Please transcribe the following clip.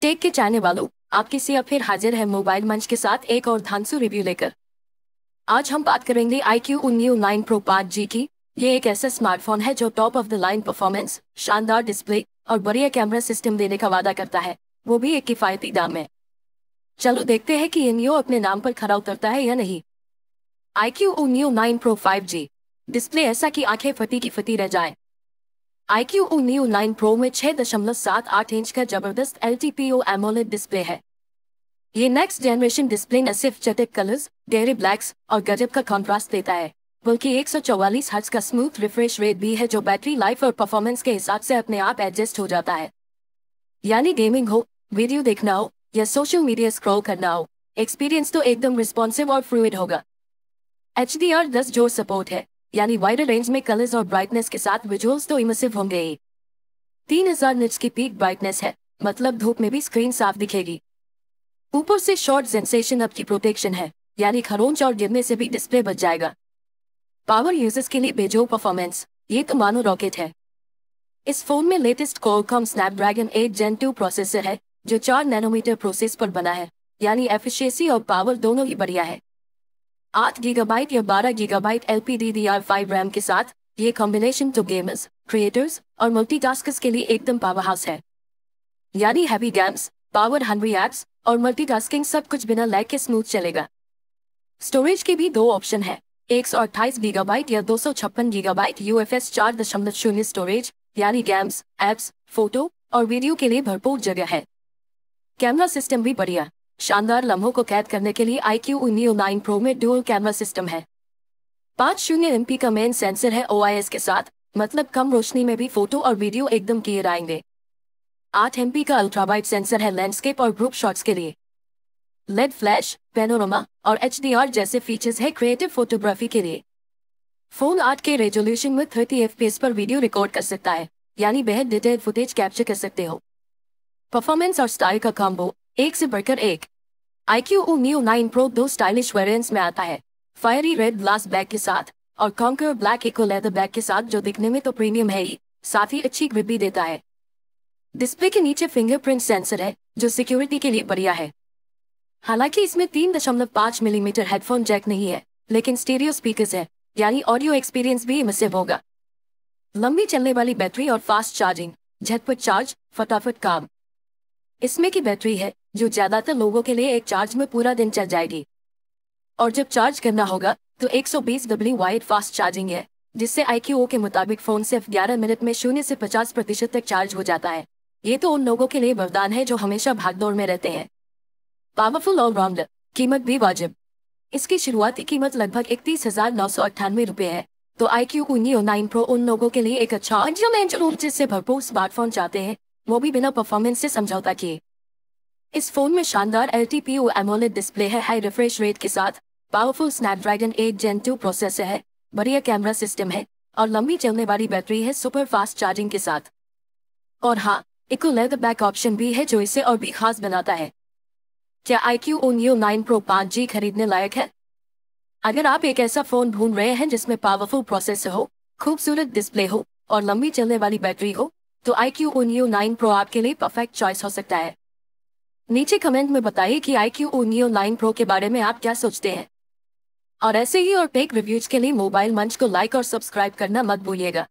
take के चाहने वालों आपके सिया फिर हाजिर है मोबाइल मंच के साथ एक और धानसु रिव्यू लेकर आज हम बात करेंगे iQOO nine pro पार्ट जी की ये एक ऐसा स्मार्टफोन है जो top of the line performance शानदार डिस्प्ले और बढ़िया कैमरा सिस्टम देने का वादा करता है वो भी एक किफायती दाम में चलो देखते हैं कि ये अपने नाम पर खरा उतरता है या नहीं iQOO nine pro five G display ऐसा कि आंखें फटी की फटी रह जाए iQOO nine pro में छह दशमलव सात आठ इंच का जबरदस्त L T P O AMOLED display है ये नेक्स्ट जनरेशन डिस्प्ले न सिर्फ चटक कलर्स डेरी ब्लैक्स और गजब का कॉन्ट्रास्ट देता है बल्कि एक सौ चौवालीस हर्ज का स्मूथ रिफ्रेश रेट भी है जो बैटरी लाइफ और परफॉर्मेंस के हिसाब से अपने आप एडजस्ट हो जाता है यानी गेमिंग हो वीडियो देखना हो या सोशल मीडिया स्क्रॉल करना हो एक्सपीरियंस तो एकदम रिस्पॉन्सिव और फ्लूड होगा एच डी आर दस जोर सपोर्ट है यानी वाइडर रेंज में कलर्स और ब्राइटनेस के साथ विजुअल्स तो इमर्सिव होंगे ही तीन हजार निट्स की पीक ब्राइटनेस है मतलब धूप में भी स्क्रीन साफ दिखेगी ऊपर से शॉर्ट सेंसेशन अप की प्रोटेक्शन है यानी खरोंच और गिरने से भी डिस्प्ले बच जाएगा पावर यूजर्स के लिए बेजो परफॉर्मेंस ये तो मानो रॉकेट है इस फोन में latest Qualcomm Snapdragon eight gen two processor है जो चार नैनोमीटर प्रोसेस पर बना है यानी एफिशिएंसी और पावर दोनों ही बढ़िया है आठ गीगाबाइट या बारह gigabyte L P D D R five RAM के साथ ये कॉम्बिनेशन तो गेमर्स क्रिएटर्स और मल्टी के लिए एकदम पावर हाउस है यानी हैवी गेम्स पावर हनवी एप्स और मल्टीटास्किंग सब कुछ बिना लैग के स्मूथ चलेगा स्टोरेज के भी दो ऑप्शन है एक सौ अट्ठाईस गीगाबाइट या दो सौ छप्पन गीगाबाइट यू एफ एस चार दशमलव शून्य स्टोरेज यानी गेम्स एप्स फोटो और वीडियो के लिए भरपूर जगह है कैमरा सिस्टम भी बढ़िया शानदार लम्हों को कैद करने के लिए iQOO nine pro में डुअल कैमरा सिस्टम है पांच शून्य एम का मेन सेंसर है ओ के साथ मतलब कम रोशनी में भी फोटो और वीडियो एकदम किए आएंगे आठ एम का अल्ट्रावाइट सेंसर है लैंडस्केप और ग्रुप शॉट्स के लिए लेड फ्लैश पेनोरोमा और एच जैसे फीचर्स है क्रिएटिव फोटोग्राफी के लिए फोन आठ के रेजोल्यूशन में थर्टी एफ पर वीडियो रिकॉर्ड कर सकता है यानी बेहद डिटेल फुटेज कैप्चर कर सकते हो परफॉर्मेंस और स्टाइल का काम्बो एक से बढ़कर एक iQOO nine pro दो स्टाइलिश वेरियंट में आता है फायरी रेड ग्लास बैग के साथ और Conquer black eco leather bag के साथ जो दिखने में तो प्रीमियम है ही साथ ही अच्छी ग्रिप भी देता है डिस्प्ले के नीचे फिंगरप्रिंट सेंसर है जो सिक्योरिटी के लिए बढ़िया है हालांकि इसमें तीन दशमलव पांच मिलीमीटर हेडफोन जैक नहीं है लेकिन स्टीरियो स्पीकर्स है यानी ऑडियो एक्सपीरियंस भी इमसिव होगा लंबी चलने वाली बैटरी और फास्ट चार्जिंग झटपट चार्ज फटाफट काम इसमें की बैटरी है जो ज्यादातर लोगों के लिए एक चार्ज में पूरा दिन चल जाएगी और जब चार्ज करना होगा तो 120 सौ बीस डब्ल्यू वाइट फास्ट चार्जिंग है जिससे आई के मुताबिक फोन सिर्फ 11 मिनट में शून्य से 50 प्रतिशत तक चार्ज हो जाता है ये तो उन लोगों के लिए वरदान है जो हमेशा भागदौड़ में रहते हैं पावरफुल ऑलराउंडर कीमत भी वाजिब इसकी शुरुआती कीमत लगभग इकतीस हजार नौ सौ अट्ठानवे रूपए है तो आई क्यू उन्नीस नाइन प्रो उन लोगों के लिए एक अच्छा जिससे भरपूर स्मार्टफोन चाहते हैं वो भी बिना परफॉर्मेंस से समझौता किए इस फोन में शानदार L T P O display है हाई रिफ्रेश रेट के साथ powerful Snapdragon eight gen two processor है बढ़िया कैमरा सिस्टम है और लंबी चलने वाली बैटरी है सुपर फास्ट चार्जिंग के साथ और हाँ इको लेदर बैक ऑप्शन भी है जो इसे और भी खास बनाता है क्या iQOO nine pro पाँच जी खरीदने लायक है अगर आप एक ऐसा फोन ढूंढ रहे हैं जिसमें पावरफुल प्रोसेसर हो खूबसूरत डिस्प्ले हो और लंबी चलने वाली बैटरी हो तो IQ क्यू 9 नाइन प्रो आपके लिए परफेक्ट चॉइस हो सकता है नीचे कमेंट में बताइए कि IQ क्यू 9 नाइन प्रो के बारे में आप क्या सोचते हैं और ऐसे ही और पेक रिव्यूज के लिए मोबाइल मंच को लाइक और सब्सक्राइब करना मत भूलिएगा